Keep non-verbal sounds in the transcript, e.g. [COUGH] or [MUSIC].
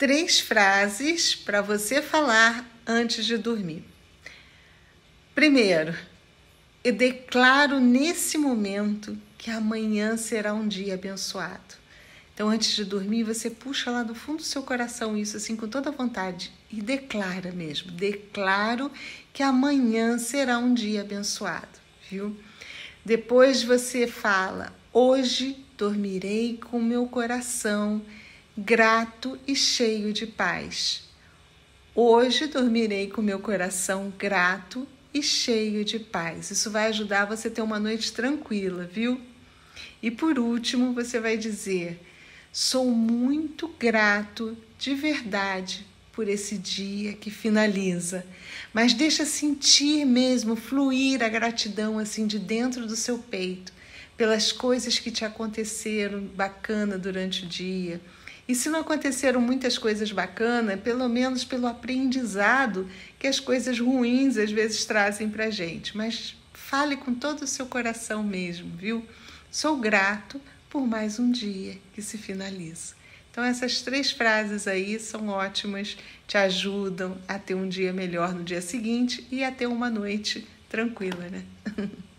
três frases para você falar antes de dormir. Primeiro, eu declaro nesse momento que amanhã será um dia abençoado. Então, antes de dormir, você puxa lá do fundo do seu coração isso, assim, com toda vontade, e declara mesmo: declaro que amanhã será um dia abençoado, viu? Depois você fala: hoje dormirei com meu coração grato e cheio de paz. Hoje dormirei com meu coração grato e cheio de paz. Isso vai ajudar você a ter uma noite tranquila, viu? E por último, você vai dizer: Sou muito grato de verdade por esse dia que finaliza. Mas deixa sentir mesmo fluir a gratidão assim de dentro do seu peito pelas coisas que te aconteceram bacana durante o dia, e se não aconteceram muitas coisas bacanas, pelo menos pelo aprendizado que as coisas ruins às vezes trazem para a gente. Mas fale com todo o seu coração mesmo, viu? Sou grato por mais um dia que se finaliza. Então, essas três frases aí são ótimas, te ajudam a ter um dia melhor no dia seguinte e a ter uma noite tranquila, né? [LAUGHS]